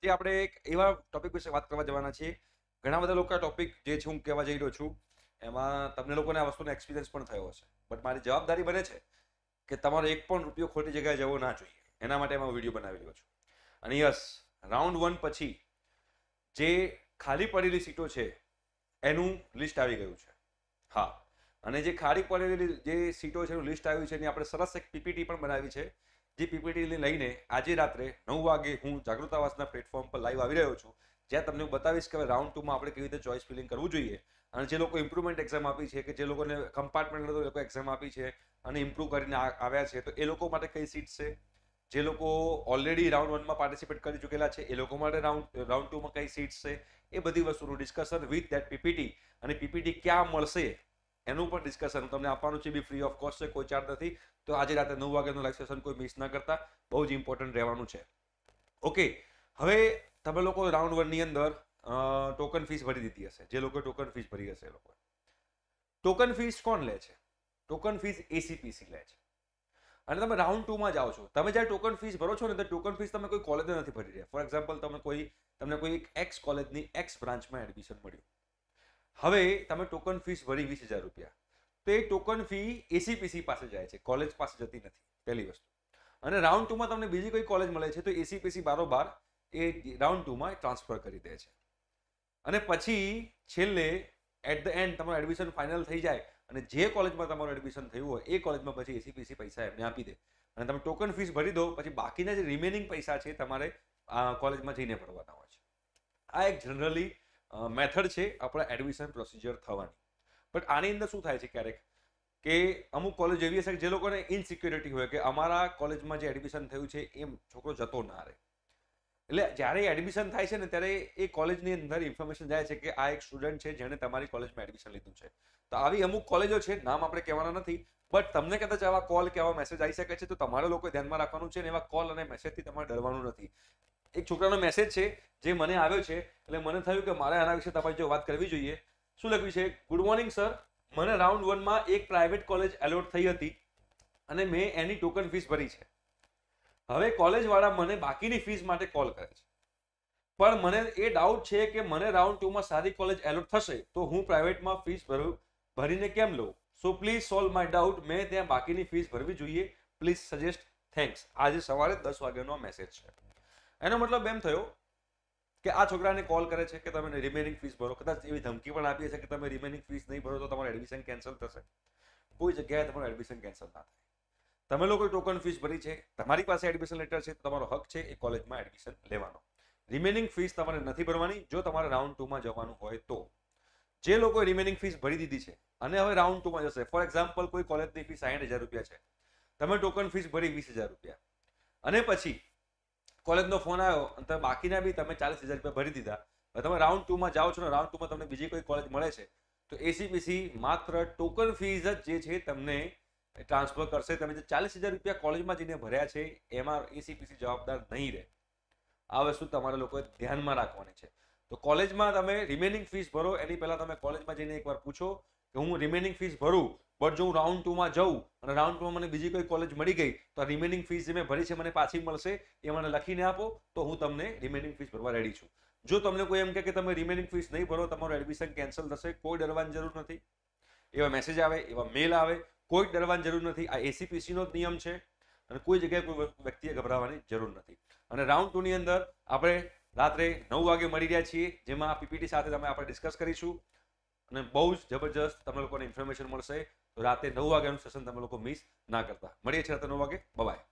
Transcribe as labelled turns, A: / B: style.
A: આજે આપણે એક એવા ટોપિક વિશે વાત કરવા જવાના છીએ ઘણા બધા લોકો ટોપિક જે છે હું કહેવા જઈ રહ્યો છું એમાં તમને લોકોને આ વસ્તુનો એક્સપિરિયન્સ પણ થયો હશે બટ મારી જવાબદારી બને છે કે તમારો એક પણ રૂપિયો ખોટી જગ્યાએ જવો ના જોઈએ એના માટે હું વિડીયો બનાવી રહ્યો છું અને યસ રાઉન્ડ વન પછી જે ખાલી પડેલી સીટો છે એનું લિસ્ટ આવી ગયું છે હા અને જે ખાલી પડેલી જે સીટો છે એનું લિસ્ટ આવ્યું છે એની આપણે સરસ એક પીપીટી પણ બનાવી છે જે પીપીટીને લઈને આજે રાત્રે નવ વાગે હું જાગૃતાવાસના પ્લેટફોર્મ પર લાઈવ આવી રહ્યો છું જ્યાં તમને હું બતાવીશ કે હવે રાઉન્ડ ટુમાં આપણે કેવી રીતે ચોઇસ ફિલિંગ કરવું જોઈએ અને જે લોકો ઇમ્પ્રુવમેન્ટ એક્ઝામ આપી છે કે જે લોકોને કમ્પાર્ટમેન્ટ લોકો એક્ઝામ આપી છે અને ઇમ્પ્રુવ કરીને આવ્યા છે તો એ લોકો માટે કઈ સીટ છે જે લોકો ઓલરેડી રાઉન્ડ વનમાં પાર્ટિસિપેટ કરી ચૂકેલા છે એ લોકો માટે રાઉન્ડ રાઉન્ડ ટુમાં કઈ સીટ છે એ બધી વસ્તુનું ડિસ્કશન વિથ દેટ પીપીટી અને પીપીટી ક્યાં મળશે એનું પણ ડિસ્કશન તમને આપવાનું છે બી ફ્રી ઓફ કોસ્ટ છે કોઈ ચાર્જ નથી તો આજે રાતે નવ વાગ્યાનું લાઈવ સેશન કોઈ મિસ ના કરતા બહુ જ ઇમ્પોર્ટન્ટ રહેવાનું છે ઓકે હવે તમે લોકો રાઉન્ડ વનની અંદર ટોકન ફીસ ભરી દીધી હશે જે લોકો ટોકન ફીસ ભરી હશે એ લોકો ટોકન ફીસ કોણ લે છે ટોકન ફીસ એસીપીસી લે છે અને તમે રાઉન્ડ ટુમાં જાઓ છો તમે જ્યારે ટોકન ફીસ ભરો છો ને તો ટોકન ફીસ તમે કોઈ કોલેજને નથી ભરી રહ્યા ફોર એક્ઝામ્પલ તમે કોઈ તમને કોઈ એક્સ કોલેજની એક્સ બ્રાન્ચમાં એડમિશન મળ્યું હવે તમે ટોકન ફીસ ભરી વીસ હજાર રૂપિયા તો એ ટોકન ફી એસીપીસી પાસે જાય છે કોલેજ પાસે જતી નથી પહેલી વસ્તુ અને રાઉન્ડ ટુમાં તમને બીજી કોઈ કોલેજ મળે છે તો એસીપીસી બારોબાર એ રાઉન્ડ ટુમાં ટ્રાન્સફર કરી દે છે અને પછી છેલ્લે એટ ધ એન્ડ તમારું એડમિશન ફાઇનલ થઈ જાય અને જે કોલેજમાં તમારું એડમિશન થયું હોય એ કોલેજમાં પછી એસીપીસી પૈસા એમને આપી દે અને તમે ટોકન ફીસ ભરી દો પછી બાકીના જે રિમેનિંગ પૈસા છે તમારે કોલેજમાં જઈને ભરવાના હોય છે આ એક જનરલી મેથડ છે આપણા એડમિશન પ્રોસિજર થવાની બટ આની અંદર શું થાય છે ક્યારેક કે અમુક કોલેજ એવી હશે કે જે લોકોને ઇનસિક્યોરિટી હોય કે અમારા કોલેજમાં જે એડમિશન થયું છે એમ છોકરો જતો ના રહે એટલે જ્યારે એડમિશન થાય છે ને ત્યારે એ કોલેજની અંદર ઇન્ફોર્મેશન જાય છે કે આ એક સ્ટુડન્ટ છે જેણે તમારી કોલેજમાં એડમિશન લીધું છે તો આવી અમુક કોલેજો છે નામ આપણે કહેવાના નથી બટ તમને કદાચ આવા કોલ કે આવા મેસેજ આવી શકે છે તો તમારે લોકો ધ્યાનમાં રાખવાનું છે ને એવા કોલ અને મેસેજથી તમારે ડરવાનું નથી એક છોકરાનો મેસેજ છે જે મને આવ્યો છે એટલે મને થયું કે મારે આના વિશે તપાસ વાત કરવી જોઈએ શું લખ્યું છે ગુડ મોર્નિંગ સર મને રાઉન્ડ વનમાં એક પ્રાઇવેટ કોલેજ એલોટ થઈ હતી અને મેં એની ટોકન ફીસ ભરી છે હવે કોલેજવાળા મને બાકીની ફીસ માટે કોલ કરે છે પણ મને એ ડાઉટ છે કે મને રાઉન્ડ ટુમાં સારી કોલેજ એલોટ થશે તો હું પ્રાઇવેટમાં ફીસ ભરું ભરીને કેમ લઉં so please solve my doubt મેં ત્યાં બાકીની ફીસ ભરવી જોઈએ પ્લીઝ સજેસ્ટ થેન્ક્સ આજે સવારે દસ વાગ્યાનો મેસેજ છે એનો મતલબ એમ થયો કે આ છોકરાને કોલ કરે છે કે તમે રિમેનિંગ ફીસ ભરો કદાચ એવી ધમકી પણ આપી છે કે તમે રિમેનિંગ ફીસ નહીં ભરો તો તમારું એડમિશન કેન્સલ થશે કોઈ જગ્યાએ તમારું એડમિશન કેન્સલ ના થાય તમે લોકો ટોકન ફીસ ભરી છે તમારી પાસે એડમિશન લેટર છે તમારો હક છે એ કોલેજમાં એડમિશન લેવાનો રિમેનિંગ ફીસ તમારે નથી ભરવાની જો તમારે રાઉન્ડ ટુમાં જવાનું હોય તો જે લોકોએ રિમેનિંગ ફીસ ભરી દીધી છે અને હવે રાઉન્ડ ટુમાં જશે ફોર એક્ઝામ્પલ કોઈ કોલેજની ફી સાઠ હજાર રૂપિયા છે તમે ટોકન ફીસ ભરી વીસ હજાર રૂપિયા અને પછી કોલેજનો ફોન આવ્યો અને તમે બાકીના બી તમે ચાલીસ હજાર રૂપિયા ભરી દીધા તમે રાઉન્ડ ટુમાં જાઓ છો ને રાઉન્ડ ટુમાં તમને બીજી કોઈ કોલેજ મળે છે તો એસીપીસી માત્ર ટોકન ફીઝ જ જે છે તમને ટ્રાન્સફર કરશે તમે જે ચાલીસ હજાર રૂપિયા કોલેજમાં જઈને ભર્યા છે એમાં એસીપીસી જવાબદાર નહીં રહે આ વસ્તુ તમારે લોકોએ ધ્યાનમાં રાખવાની છે તો કોલેજમાં તમે રિમેનિંગ ફીસ ભરો એની પહેલાં તમે કોલેજમાં જઈને એકવાર પૂછો કે હું રિમેનિંગ ફીસ ભરું બટ જો હું રાઉન્ડ ટુમાં જઉં અને રાઉન્ડ ટુમાં મને બીજી કોઈ કોલેજ મળી ગઈ તો આ રિમેનિંગ ફીસ જે મેં ભરી છે મને પાછી મળશે એ મને લખીને આપો તો હું તમને રિમેનિંગ ફીસ ભરવા રેડી છું જો તમને કોઈ એમ કે તમે રિમેનિંગ ફીસ નહીં ભરો તમારું એડમિશન કેન્સલ થશે કોઈ ડરવાની જરૂર નથી એવા મેસેજ આવે એવા મેલ આવે કોઈ ડરવાની જરૂર નથી આ એસીપીસીનો જ નિયમ છે અને કોઈ જગ્યાએ કોઈ વ્યક્તિએ ગભરાવાની જરૂર નથી અને રાઉન્ડ ટુની અંદર આપણે રાત્રે નવ વાગે મળી રહ્યા છીએ જેમાં પીપીટી સાથે તમે આપણે ડિસ્કસ કરીશું અને બહુ જ જબરજસ્ત તમને લોકોને ઇન્ફોર્મેશન મળશે રાતે નવ વાગ્યાનું સેશન તમે લોકો મિસ ના કરતા મળીએ છીએ રાતે નવ વાગે બાય